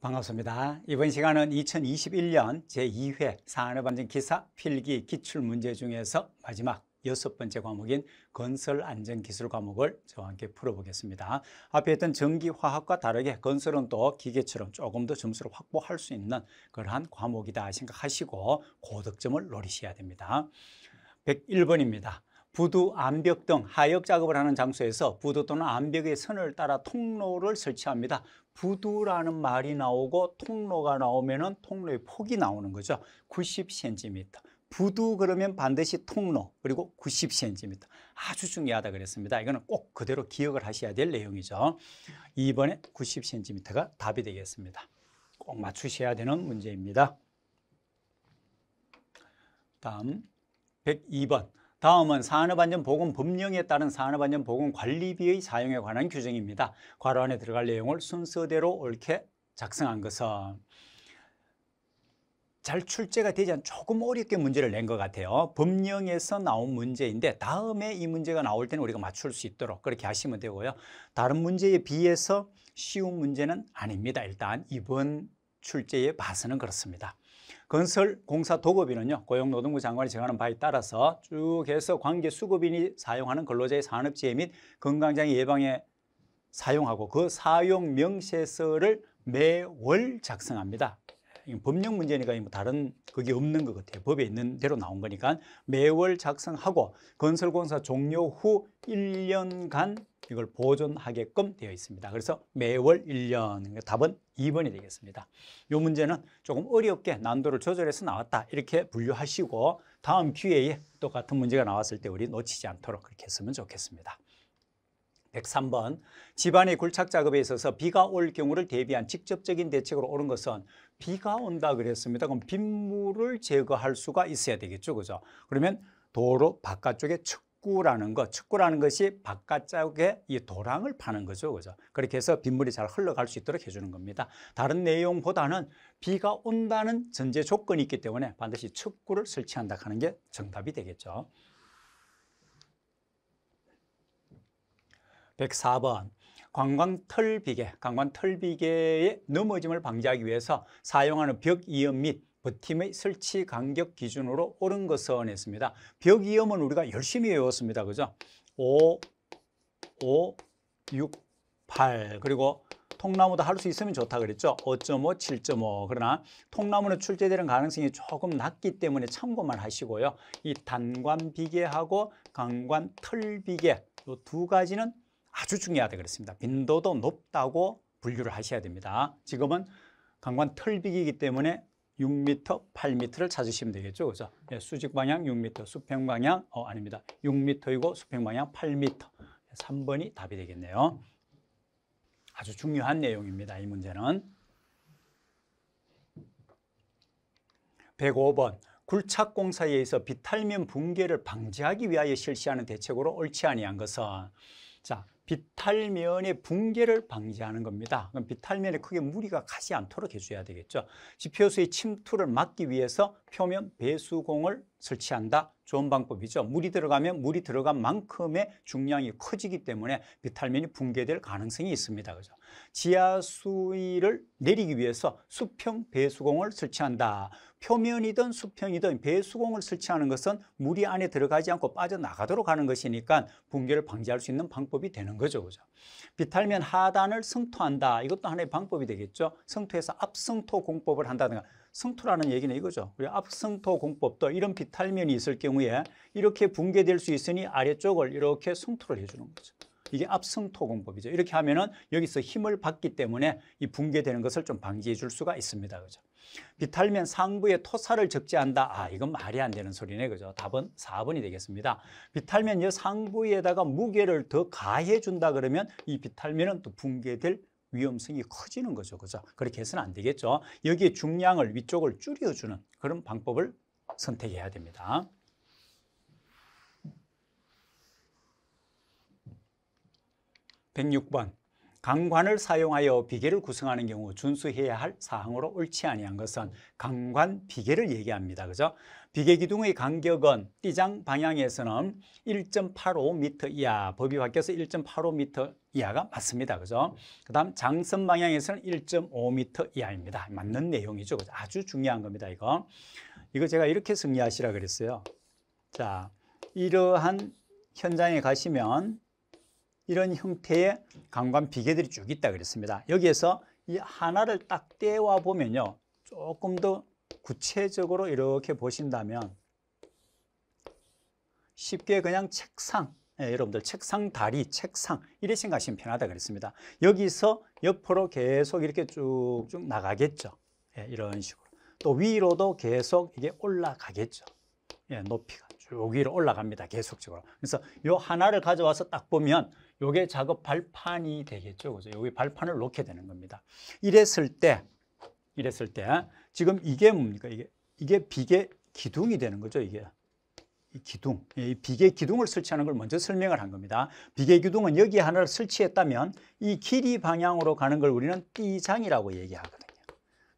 반갑습니다. 이번 시간은 2021년 제2회 산업안전 기사 필기 기출 문제 중에서 마지막 여섯 번째 과목인 건설 안전 기술 과목을 저와 함께 풀어보겠습니다. 앞에 했던 전기 화학과 다르게 건설은 또 기계처럼 조금 더 점수를 확보할 수 있는 그러한 과목이다 생각하시고 고득점을 노리셔야 됩니다. 101번입니다. 부두, 암벽 등 하역 작업을 하는 장소에서 부두 또는 암벽의 선을 따라 통로를 설치합니다. 부두라는 말이 나오고 통로가 나오면 통로의 폭이 나오는 거죠. 90cm. 부두 그러면 반드시 통로 그리고 90cm 아주 중요하다 그랬습니다 이거는 꼭 그대로 기억을 하셔야 될 내용이죠 2번에 90cm가 답이 되겠습니다 꼭 맞추셔야 되는 문제입니다 다음 102번 다음은 산업안전보건법령에 따른 산업안전보건관리비의 사용에 관한 규정입니다. 괄호 안에 들어갈 내용을 순서대로 옳게 작성한 것은 잘 출제가 되지 않 조금 어렵게 문제를 낸 것 같아요 법령에서 나온 문제인데 다음에 이 문제가 나올 때는 우리가 맞출 수 있도록 그렇게 하시면 되고요 다른 문제에 비해서 쉬운 문제는 아닙니다 일단 이번 출제에 봐서는 그렇습니다 건설 공사 도급인은요 고용노동부 장관이 정하는 바에 따라서 쭉 해서 관계 수급인이 사용하는 근로자의 산업재해 및 건강장애 예방에 사용하고 그 사용 명세서를 매월 작성합니다. 법령 문제니까 뭐 다른 그게 없는 것 같아요. 법에 있는 대로 나온 거니까 매월 작성하고 건설공사 종료 후 1년간 이걸 보존하게끔 되어 있습니다. 그래서 매월 1년 그러니까 답은 2번이 되겠습니다. 이 문제는 조금 어렵게 난도를 조절해서 나왔다 이렇게 분류하시고 다음 기회에 또 같은 문제가 나왔을 때 우리 놓치지 않도록 그렇게 했으면 좋겠습니다. 103번 집안의 굴착 작업에 있어서 비가 올 경우를 대비한 직접적인 대책으로 오는 것은 비가 온다 그랬습니다. 그럼 빗물을 제거할 수가 있어야 되겠죠. 그죠? 그러면 도로 바깥쪽에 축 축구라는 것, 축구라는 것이 바깥쪽에 이 도랑을 파는 거죠. 그죠? 그렇게 해서 빗물이 잘 흘러갈 수 있도록 해주는 겁니다. 다른 내용보다는 비가 온다는 전제 조건이 있기 때문에 반드시 축구를 설치한다 하는 게 정답이 되겠죠. 104번 관광털비계, 관광털비계의 넘어짐을 방지하기 위해서 사용하는 벽 이음 및 버팀의 그 설치 간격 기준으로 옳은 것은 했습니다. 벽 이음은 우리가 열심히 외웠습니다. 그죠? 5, 5, 6, 8 그리고 통나무도 할 수 있으면 좋다 그랬죠. 5.5, 7.5 그러나 통나무는 출제되는 가능성이 조금 낮기 때문에 참고만 하시고요. 이 단관 비계하고 강관 털 비계 이두 가지는 아주 중요하다 그랬습니다. 빈도도 높다고 분류를 하셔야 됩니다. 지금은 강관 털비기이기 때문에 6m, 8m를 찾으시면 되겠죠. 그죠? 예, 수직 방향 6m, 수평 방향 어, 아닙니다. 6m이고 수평 방향 8m. 3번이 예, 답이 되겠네요. 아주 중요한 내용입니다. 이 문제는. 105번. 굴착공사에 의해서 비탈면 붕괴를 방지하기 위하여 실시하는 대책으로 옳지 아니한 것은 자, 비탈면의 붕괴를 방지하는 겁니다. 그럼 비탈면에 크게 무리가 가지 않도록 해줘야 되겠죠. 지표수의 침투를 막기 위해서 표면 배수공을 설치한다. 좋은 방법이죠. 물이 들어가면 물이 들어간 만큼의 중량이 커지기 때문에 비탈면이 붕괴될 가능성이 있습니다. 그죠? 지하 수위를 내리기 위해서 수평 배수공을 설치한다. 표면이든 수평이든 배수공을 설치하는 것은 물이 안에 들어가지 않고 빠져나가도록 하는 것이니까 붕괴를 방지할 수 있는 방법이 되는 거죠. 그죠? 비탈면 하단을 성토한다. 이것도 하나의 방법이 되겠죠. 성토에서 앞성토 공법을 한다든가 승토라는 얘기는 이거죠. 우리 앞승토 공법도 이런 비탈면이 있을 경우에 이렇게 붕괴될 수 있으니 아래쪽을 이렇게 승토를 해주는 거죠. 이게 앞승토 공법이죠. 이렇게 하면은 여기서 힘을 받기 때문에 이 붕괴되는 것을 좀 방지해 줄 수가 있습니다. 그죠? 비탈면 상부에 토사를 적재한다. 아, 이건 말이 안 되는 소리네. 그죠? 답은 4번이 되겠습니다. 비탈면 여 상부에다가 무게를 더 가해 준다 그러면 이 비탈면은 또 붕괴될 위험성이 커지는 거죠. 그죠? 그렇게 해서는 안 되겠죠. 여기에 중량을 위쪽을 줄여주는 그런 방법을 선택해야 됩니다. 1 0 6번 강관을 사용하여 비계를 구성하는 경우 준수해야 할 사항으로 옳지 아니한 것은 강관 비계를 얘기합니다. 그죠? 비계 기둥의 간격은 띠장 방향에서는 1.85m 이하, 법이 바뀌어서 1.85m 이하가 맞습니다. 그죠? 그 다음 장선 방향에서는 1.5m 이하입니다. 맞는 내용이죠. 그죠? 아주 중요한 겁니다. 이거. 이거 제가 이렇게 승리하시라 그랬어요. 자, 이러한 현장에 가시면 이런 형태의 강관 비계들이 쭉 있다 그랬습니다. 여기에서 이 하나를 딱 떼와 보면요. 조금 더 구체적으로 이렇게 보신다면 쉽게 그냥 책상 예, 여러분들 책상 다리, 책상 이래 생각하시면 편하다 그랬습니다. 여기서 옆으로 계속 이렇게 쭉쭉 나가겠죠. 예, 이런 식으로. 또 위로도 계속 이게 올라가겠죠. 예, 높이가 쭉 위로 올라갑니다. 계속적으로. 그래서 요 하나를 가져와서 딱 보면 요게 작업 발판이 되겠죠. 그죠? 여기 발판을 놓게 되는 겁니다. 이랬을 때 이랬을 때 지금 이게 뭡니까? 이게 이게 비계 기둥이 되는 거죠, 이게. 기둥, 예, 이 비계 기둥을 설치하는 걸 먼저 설명을 한 겁니다. 비계 기둥은 여기 하나를 설치했다면 이 길이 방향으로 가는 걸 우리는 띠장이라고 얘기하거든요.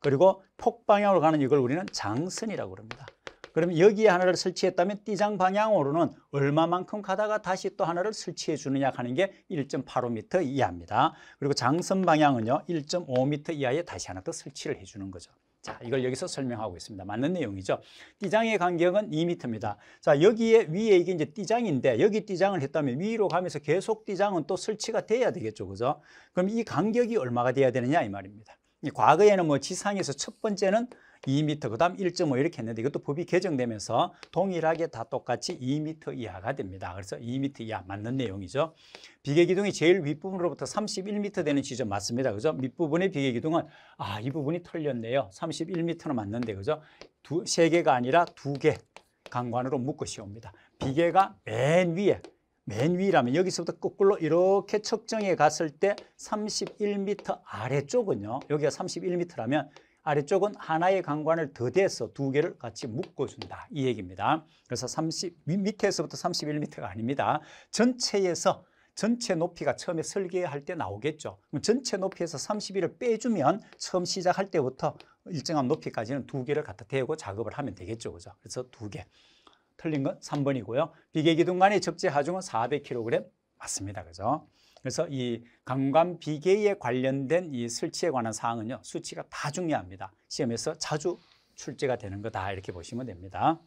그리고 폭 방향으로 가는 이걸 우리는 장선이라고 그럽니다. 그러면 여기 하나를 설치했다면 띠장 방향으로는 얼마만큼 가다가 다시 또 하나를 설치해 주느냐 하는 게 1.85m 이하입니다. 그리고 장선 방향은요 1.5m 이하에 다시 하나 더 설치를 해 주는 거죠. 자, 이걸 여기서 설명하고 있습니다. 맞는 내용이죠. 띠장의 간격은 2m입니다. 자, 여기에 위에 이게 이제 띠장인데 여기 띠장을 했다면 위로 가면서 계속 띠장은 또 설치가 돼야 되겠죠. 그죠? 그럼 이 간격이 얼마가 돼야 되느냐 이 말입니다. 과거에는 뭐 지상에서 첫 번째는 2m, 그 다음 1.5 이렇게 했는데 이것도 법이 개정되면서 동일하게 다 똑같이 2m 이하가 됩니다. 그래서 2m 이하 맞는 내용이죠. 비계기둥이 제일 윗부분으로부터 31m 되는 지점 맞습니다. 그죠? 밑부분의 비계기둥은 아, 이 부분이 틀렸네요. 31m는 맞는데, 그죠? 두, 세 개가 아니라 두 개 강관으로 묶어 씌옵니다 비계가 맨 위에 맨 위라면 여기서부터 거꾸로 이렇게 측정해 갔을 때 31m 아래쪽은요. 여기가 31m라면 아래쪽은 하나의 강관을 더 대서 두 개를 같이 묶어준다. 이 얘기입니다. 그래서 30, 밑에서부터 31m가 아닙니다. 전체에서 전체 높이가 처음에 설계할 때 나오겠죠. 그럼 전체 높이에서 31을 빼주면 처음 시작할 때부터 일정한 높이까지는 두 개를 갖다 대고 작업을 하면 되겠죠. 그죠? 그래서 두 개. 틀린 건 3번이고요. 비계 기둥간의 적재 하중은 400kg 맞습니다. 그죠? 그래서 이 강간 비계에 관련된 이 설치에 관한 사항은요 수치가 다 중요합니다. 시험에서 자주 출제가 되는 거다 이렇게 보시면 됩니다.